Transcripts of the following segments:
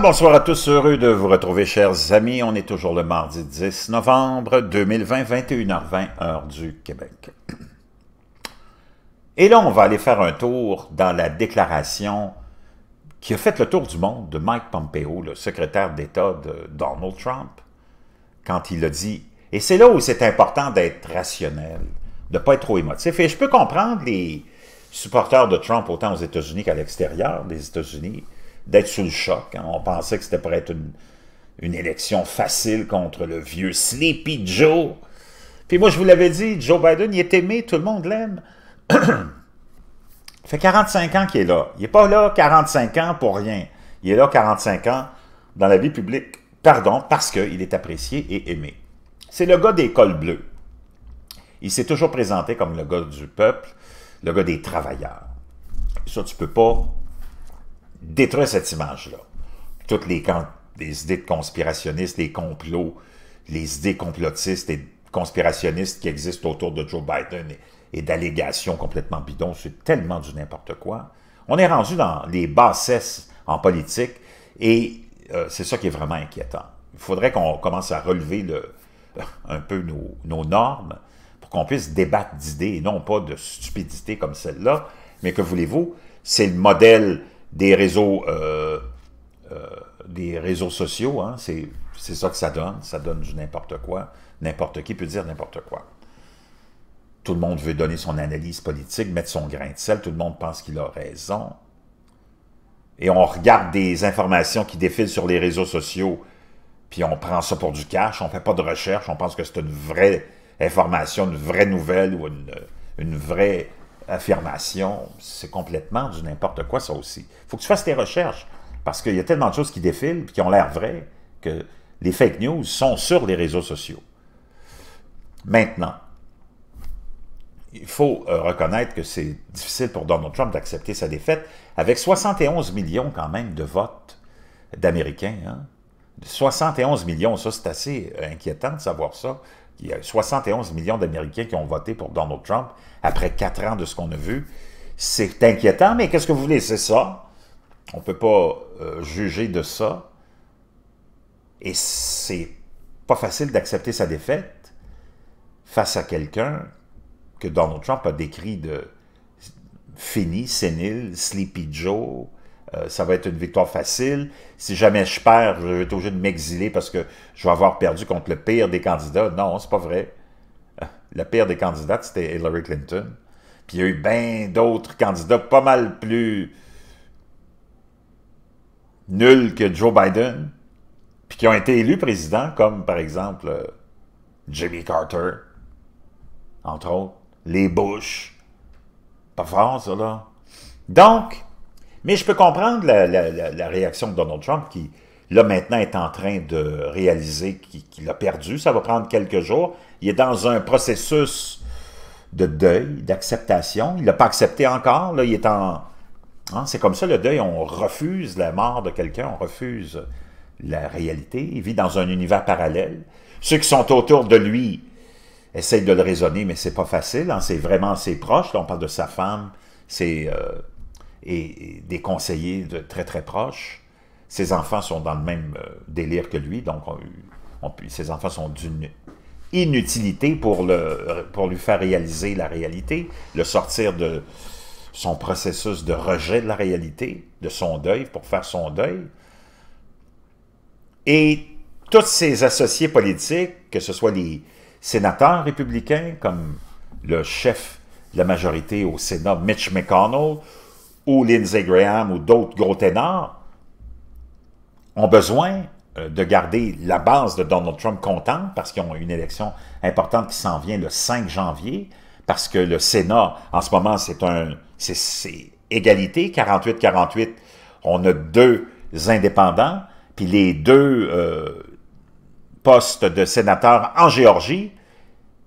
bonsoir à tous, heureux de vous retrouver, chers amis. On est toujours le mardi 10 novembre 2020, 21h20, heure du Québec. Et là, on va aller faire un tour dans la déclaration qui a fait le tour du monde de Mike Pompeo, le secrétaire d'État de Donald Trump, quand il a dit, et c'est là où c'est important d'être rationnel, de ne pas être trop émotif. Et je peux comprendre les supporters de Trump, autant aux États-Unis qu'à l'extérieur des États-Unis, d'être sous le choc. Hein. On pensait que c'était pour être une, élection facile contre le vieux Sleepy Joe. Puis moi, je vous l'avais dit, Joe Biden, il est aimé, tout le monde l'aime. fait 45 ans qu'il est là. Il n'est pas là 45 ans pour rien. Il est là 45 ans dans la vie publique. Pardon, parce qu'il est apprécié et aimé. C'est le gars des cols bleus. Il s'est toujours présenté comme le gars du peuple, le gars des travailleurs. Ça, tu peux pas détruire cette image-là. Toutes les, idées de conspirationnistes, les complots, les idées complotistes et conspirationnistes qui existent autour de Joe Biden et, d'allégations complètement bidons, c'est tellement du n'importe quoi. On est rendu dans les bassesses en politique et euh, c'est ça qui est vraiment inquiétant. Il faudrait qu'on commence à relever un peu nos, nos normes pour qu'on puisse débattre d'idées et non pas de stupidités comme celle-là. Mais que voulez-vous? C'est le modèle des réseaux, euh, euh, des réseaux sociaux. Hein, c'est ça que ça donne. Ça donne du n'importe quoi. N'importe qui peut dire n'importe quoi. Tout le monde veut donner son analyse politique, mettre son grain de sel. Tout le monde pense qu'il a raison. Et on regarde des informations qui défilent sur les réseaux sociaux, puis on prend ça pour du cash, on ne fait pas de recherche, on pense que c'est une vraie information, une vraie nouvelle ou une vraie affirmation, c'est complètement du n'importe quoi, ça aussi. Il faut que tu fasses tes recherches, parce qu'il y a tellement de choses qui défilent et qui ont l'air vraies que les fake news sont sur les réseaux sociaux. Maintenant, il faut euh, reconnaître que c'est difficile pour Donald Trump d'accepter sa défaite, avec 71 millions quand même de votes d'Américains. 71 hein. millions, ça c'est assez euh, inquiétant de savoir ça. Il y a 71 millions d'Américains qui ont voté pour Donald Trump après quatre ans de ce qu'on a vu. C'est inquiétant, mais qu'est-ce que vous voulez? C'est ça. On ne peut pas euh, juger de ça. Et c'est pas facile d'accepter sa défaite face à quelqu'un que Donald Trump a décrit de fini, sénile, Sleepy Joe, euh, ça va être une victoire facile. Si jamais je perds, je vais être obligé de m'exiler parce que je vais avoir perdu contre le pire des candidats. Non, c'est pas vrai. Le pire des candidats, c'était Hillary Clinton. Puis il y a eu bien d'autres candidats pas mal plus nuls que Joe Biden, puis qui ont été élus président, comme par exemple euh, Jimmy Carter, entre autres, les Bush. Pas fort, ça, là. Donc, mais je peux comprendre la, réaction de Donald Trump qui, là maintenant, est en train de réaliser qu'il a perdu. Ça va prendre quelques jours. Il est dans un processus de deuil, d'acceptation. Il ne l'a pas accepté encore. il est en... Hein, c'est comme ça le deuil. On refuse la mort de quelqu'un, on refuse la réalité. Il vit dans un univers parallèle. Ceux qui sont autour de lui essayent de le raisonner, mais ce n'est pas facile. Hein. C'est vraiment ses proches. on parle de sa femme, C'est... Euh, et des conseillers de très très proches. Ses enfants sont dans le même euh, délire que lui, donc on, ses enfants sont d'une inutilité pour, le, pour lui faire réaliser la réalité, le sortir de son processus de rejet de la réalité, de son deuil, pour faire son deuil. Et tous ses associés politiques, que ce soit les sénateurs républicains, comme le chef de la majorité au Sénat, Mitch McConnell, ou Lindsey Graham ou d'autres gros ténors ont besoin euh, de garder la base de Donald Trump contente parce qu'ils ont une élection importante qui s'en vient le 5 janvier, parce que le Sénat, en ce moment, c'est un égalité, 48-48. On a deux indépendants, puis les deux euh, postes de sénateurs en Géorgie,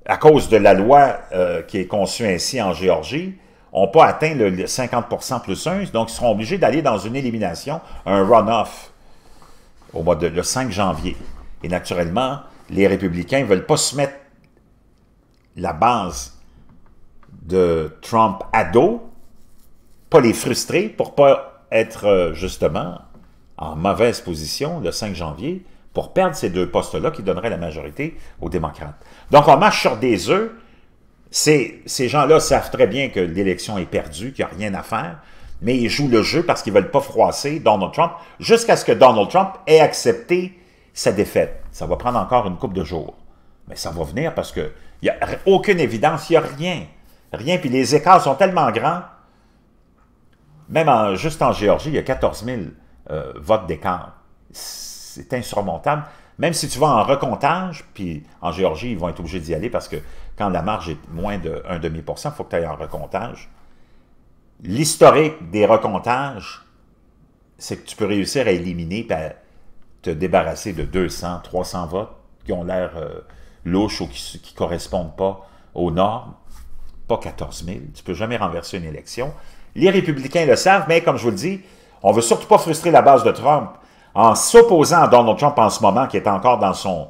à cause de la loi euh, qui est conçue ainsi en Géorgie, n'ont pas atteint le 50 plus 1, donc ils seront obligés d'aller dans une élimination, un run-off, au mois de le 5 janvier. Et naturellement, les républicains ne veulent pas se mettre la base de Trump à dos, pas les frustrer pour pas être euh, justement en mauvaise position le 5 janvier pour perdre ces deux postes-là qui donneraient la majorité aux démocrates. Donc on marche sur des œufs ces, gens-là savent très bien que l'élection est perdue, qu'il n'y a rien à faire, mais ils jouent le jeu parce qu'ils ne veulent pas froisser Donald Trump jusqu'à ce que Donald Trump ait accepté sa défaite. Ça va prendre encore une coupe de jours. Mais ça va venir parce qu'il n'y a aucune évidence, il n'y a rien. Rien, puis les écarts sont tellement grands. Même juste en Géorgie, il y a 14 000 euh, votes d'écart. C'est insurmontable. Même si tu vas en recomptage, puis en Géorgie, ils vont être obligés d'y aller parce que quand la marge est moins de 1 demi il faut que tu ailles en recomptage. L'historique des recomptages, c'est que tu peux réussir à éliminer, te débarrasser de 200, 300 votes qui ont l'air euh, louches ou qui ne correspondent pas aux normes. Pas 14 000. Tu ne peux jamais renverser une élection. Les républicains le savent, mais comme je vous le dis, on ne veut surtout pas frustrer la base de Trump en s'opposant à Donald Trump en ce moment, qui est encore dans son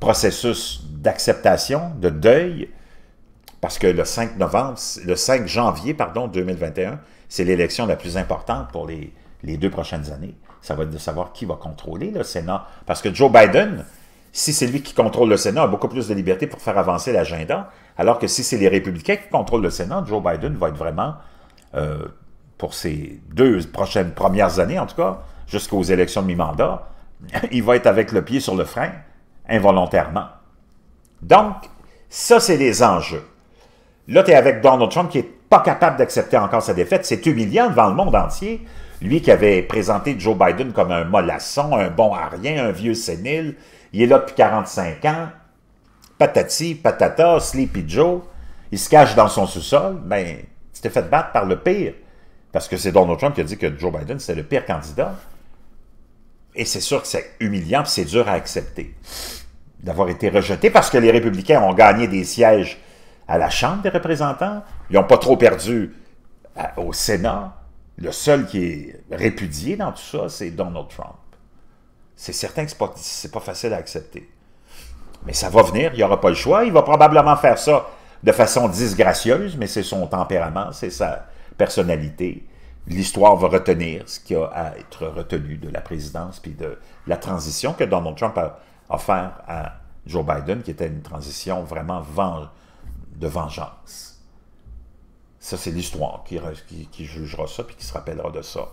processus d'acceptation, de deuil, parce que le 5 novembre, le 5 janvier, pardon, 2021, c'est l'élection la plus importante pour les, les, deux prochaines années. Ça va être de savoir qui va contrôler le Sénat. Parce que Joe Biden, si c'est lui qui contrôle le Sénat, a beaucoup plus de liberté pour faire avancer l'agenda, alors que si c'est les républicains qui contrôlent le Sénat, Joe Biden va être vraiment, euh, pour ses deux prochaines premières années en tout cas, jusqu'aux élections de mi-mandat, il va être avec le pied sur le frein, involontairement. Donc, ça, c'est les enjeux. Là, tu es avec Donald Trump qui n'est pas capable d'accepter encore sa défaite. C'est humiliant devant le monde entier. Lui qui avait présenté Joe Biden comme un mollasson, un bon à rien, un vieux sénile. Il est là depuis 45 ans. Patati, patata, Sleepy Joe. Il se cache dans son sous-sol. Ben, tu t'es fait battre par le pire. Parce que c'est Donald Trump qui a dit que Joe Biden, c'est le pire candidat. Et c'est sûr que c'est humiliant, c'est dur à accepter d'avoir été rejeté parce que les républicains ont gagné des sièges à la Chambre des représentants. Ils n'ont pas trop perdu euh, au Sénat. Le seul qui est répudié dans tout ça, c'est Donald Trump. C'est certain que ce n'est pas, facile à accepter. Mais ça va venir, il n'y aura pas le choix. Il va probablement faire ça de façon disgracieuse, mais c'est son tempérament, c'est sa personnalité. L'histoire va retenir ce qui a à être retenu de la présidence puis de la transition que Donald Trump a offert à Joe Biden, qui était une transition vraiment de vengeance. Ça, c'est l'histoire qui, jugera ça puis qui se rappellera de ça.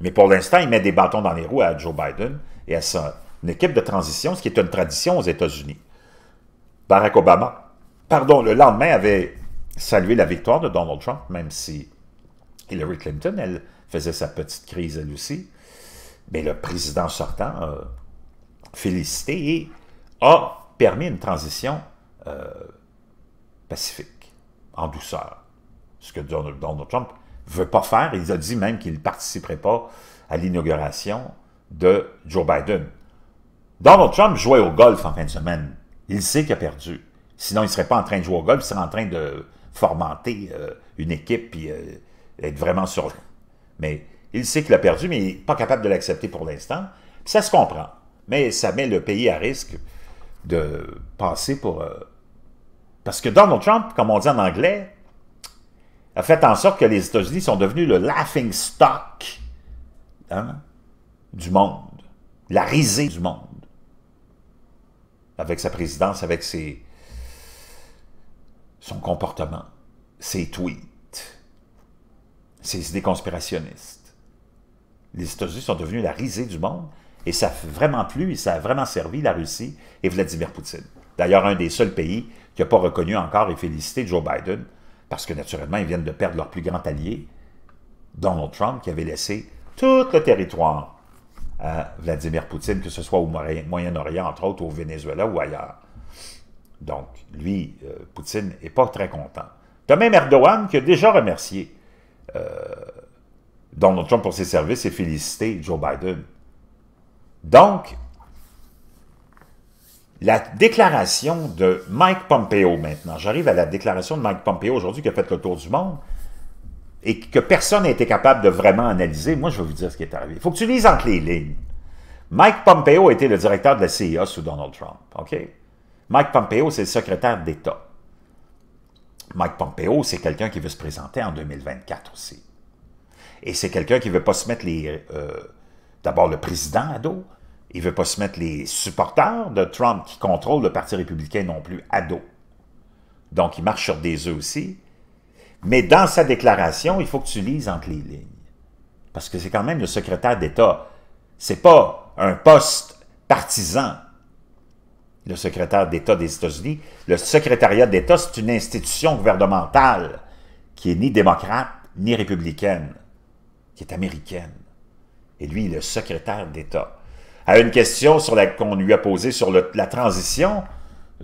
Mais pour l'instant, il met des bâtons dans les roues à Joe Biden et à son équipe de transition, ce qui est une tradition aux États-Unis. Barack Obama, pardon, le lendemain avait salué la victoire de Donald Trump, même si Hillary Clinton, elle faisait sa petite crise elle aussi. Mais le président sortant euh, félicité et a permis une transition euh, pacifique, en douceur. Ce que Donald Trump ne veut pas faire. Il a dit même qu'il ne participerait pas à l'inauguration de Joe Biden. Donald Trump jouait au golf en fin de semaine. Il sait qu'il a perdu. Sinon, il ne serait pas en train de jouer au golf, il serait en train de formenter euh, une équipe et euh, être vraiment sur Mais il sait qu'il a perdu, mais il n'est pas capable de l'accepter pour l'instant. Ça se comprend. Mais ça met le pays à risque de passer pour... Euh, parce que Donald Trump, comme on dit en anglais, a fait en sorte que les États-Unis sont devenus le laughing stock hein, du monde, la risée du monde, avec sa présidence, avec ses, son comportement, ses tweets, ses idées conspirationnistes. Les États-Unis sont devenus la risée du monde et ça a vraiment plu et ça a vraiment servi la Russie et Vladimir Poutine. D'ailleurs, un des seuls pays qui n'a pas reconnu encore et félicité Joe Biden, parce que naturellement, ils viennent de perdre leur plus grand allié, Donald Trump, qui avait laissé tout le territoire à Vladimir Poutine, que ce soit au Moyen-Orient, entre autres, au Venezuela ou ailleurs. Donc, lui, euh, Poutine n'est pas très content. De même Erdogan, qui a déjà remercié euh, Donald Trump pour ses services et félicité Joe Biden. Donc, la déclaration de Mike Pompeo maintenant, j'arrive à la déclaration de Mike Pompeo aujourd'hui qui a fait le tour du monde et que personne n'a été capable de vraiment analyser. Moi, je vais vous dire ce qui est arrivé. Il faut que tu lises entre les lignes. Mike Pompeo était le directeur de la CIA sous Donald Trump. Mike Pompeo, c'est le secrétaire d'État. Mike Pompeo, c'est quelqu'un qui veut se présenter en 2024 aussi. Et c'est quelqu'un qui ne veut pas se mettre les... Euh, d'abord, le président à dos, il ne veut pas se mettre les supporters de Trump qui contrôlent le Parti républicain non plus à dos. Donc, il marche sur des œufs aussi. Mais dans sa déclaration, il faut que tu lises entre les lignes. Parce que c'est quand même le secrétaire d'État. C'est pas un poste partisan, le secrétaire d'État des États-Unis. Le secrétariat d'État, c'est une institution gouvernementale qui est ni démocrate ni républicaine, qui est américaine. Et lui, le secrétaire d'État à une question qu'on lui a posée sur la transition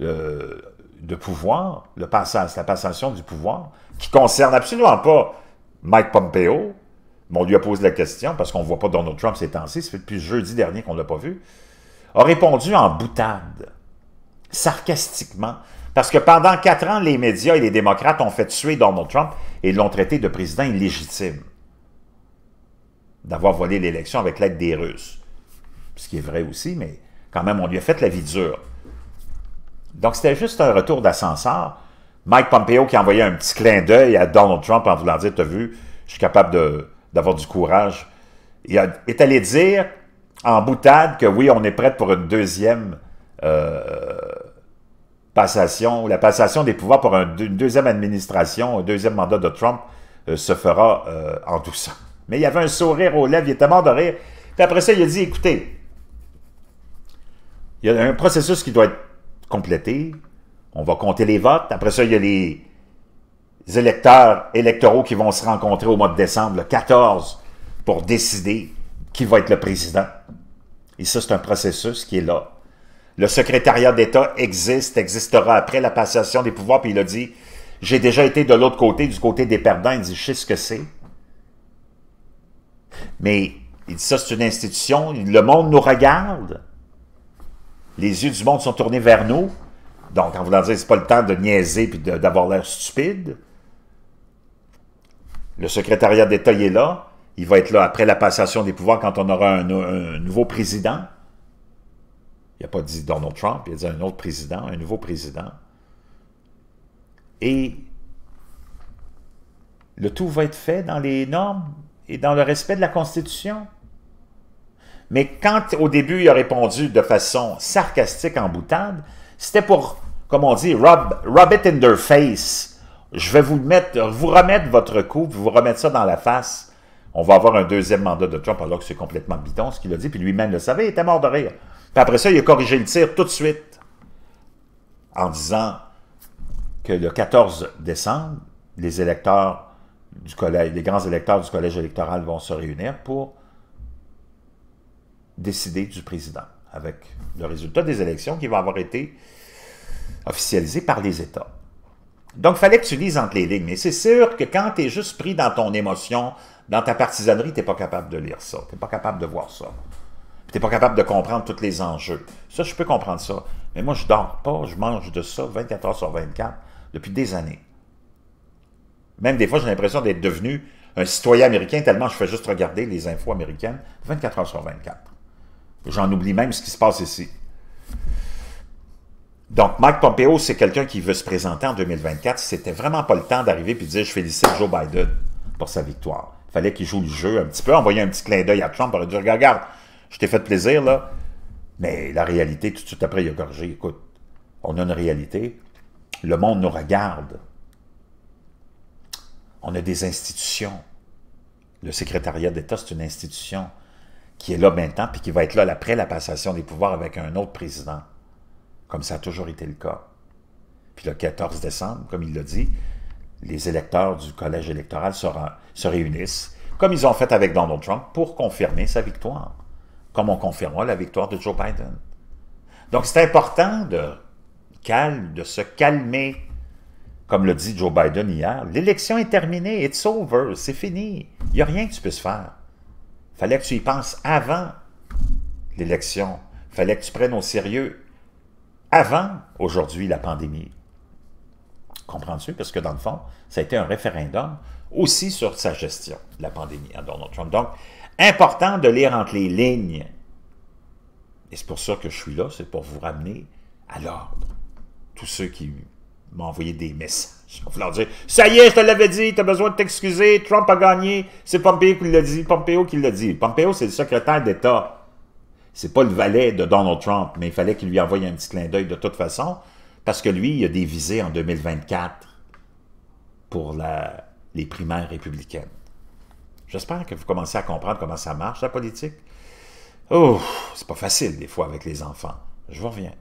euh, de pouvoir, le passage, la passation du pouvoir, qui concerne absolument pas Mike Pompeo, mais on lui a posé la question parce qu'on ne voit pas Donald Trump ces temps-ci, c'est depuis jeudi dernier qu'on ne l'a pas vu, a répondu en boutade, sarcastiquement, parce que pendant quatre ans, les médias et les démocrates ont fait tuer Donald Trump et l'ont traité de président illégitime d'avoir volé l'élection avec l'aide des Russes ce qui est vrai aussi, mais quand même, on lui a fait la vie dure. Donc, c'était juste un retour d'ascenseur. Mike Pompeo qui a envoyé un petit clin d'œil à Donald Trump en voulant dire, t'as vu, je suis capable d'avoir du courage. Il est allé dire en boutade que oui, on est prêt pour une deuxième euh, passation, la passation des pouvoirs pour une deuxième administration, un deuxième mandat de Trump euh, se fera euh, en douceur. Mais il y avait un sourire aux lèvres, il était mort de rire. Puis après ça, il a dit, écoutez, il y a un processus qui doit être complété. On va compter les votes. Après ça, il y a les électeurs électoraux qui vont se rencontrer au mois de décembre, le 14, pour décider qui va être le président. Et ça, c'est un processus qui est là. Le secrétariat d'État existe, existera après la passation des pouvoirs, puis il a dit, j'ai déjà été de l'autre côté, du côté des perdants, il dit, je sais ce que c'est. Mais il dit, ça, c'est une institution, le monde nous regarde les yeux du monde sont tournés vers nous. Donc, en voulant dire, c'est pas le temps de niaiser puis d'avoir l'air stupide. Le secrétariat d'État est là. Il va être là après la passation des pouvoirs quand on aura un, nouveau président. Il a pas dit Donald Trump, il a dit un autre président, un nouveau président. Et le tout va être fait dans les normes et dans le respect de la Constitution. Mais quand au début il a répondu de façon sarcastique en boutade, c'était pour, comme on dit, rub, it in their face. Je vais vous mettre, vous remettre votre coup, vous remettre ça dans la face. On va avoir un deuxième mandat de Trump alors que c'est complètement bidon ce qu'il a dit, puis lui-même le savait, il était mort de rire. Puis après ça, il a corrigé le tir tout de suite en disant que le 14 décembre, les électeurs du collège, les grands électeurs du collège électoral vont se réunir pour décidé du président, avec le résultat des élections qui va avoir été officialisé par les États. Donc, il fallait que tu lises entre les lignes. Mais c'est sûr que quand tu es juste pris dans ton émotion, dans ta partisanerie, tu n'es pas capable de lire ça. Tu n'es pas capable de voir ça. Tu n'es pas capable de comprendre tous les enjeux. Ça, je peux comprendre ça. Mais moi, je ne dors pas, je mange de ça 24 heures sur 24 depuis des années. Même des fois, j'ai l'impression d'être devenu un citoyen américain tellement je fais juste regarder les infos américaines 24 heures sur 24. J'en oublie même ce qui se passe ici. Donc, Mike Pompeo, c'est quelqu'un qui veut se présenter en 2024. C'était vraiment pas le temps d'arriver et de dire « Je félicite Joe Biden pour sa victoire. » Il fallait qu'il joue le jeu un petit peu, envoyer un petit clin d'œil à Trump pour dire « Regarde, je t'ai fait plaisir, là. » Mais la réalité, tout de suite après, il a gorgé. Écoute, on a une réalité. Le monde nous regarde. On a des institutions. Le secrétariat d'État, c'est une institution qui est là maintenant, puis qui va être là après la passation des pouvoirs avec un autre président, comme ça a toujours été le cas. Puis le 14 décembre, comme il l'a dit, les électeurs du collège électoral se, réunissent, comme ils ont fait avec Donald Trump, pour confirmer sa victoire, comme on confirmera la victoire de Joe Biden. Donc c'est important de, calme, de se calmer. Comme le dit Joe Biden hier, l'élection est terminée, it's over, c'est fini. Il n'y a rien que tu puisses faire fallait que tu y penses avant l'élection. fallait que tu prennes au sérieux avant aujourd'hui la pandémie. Comprends-tu? Parce que dans le fond, ça a été un référendum aussi sur sa gestion de la pandémie à Donald Trump. Donc, important de lire entre les lignes. Et c'est pour ça que je suis là, c'est pour vous ramener à l'ordre. Tous ceux qui m'a envoyé des messages. leur dire Ça y est, je te l'avais dit, t'as besoin de t'excuser, Trump a gagné, c'est Pompeo qui l'a dit, Pompeo qui l'a dit. Pompeo, c'est le secrétaire d'État. C'est pas le valet de Donald Trump, mais il fallait qu'il lui envoie un petit clin d'œil de toute façon, parce que lui, il a des visées en 2024 pour la, les primaires républicaines. J'espère que vous commencez à comprendre comment ça marche, la politique. Oh, c'est pas facile des fois avec les enfants. Je vous reviens.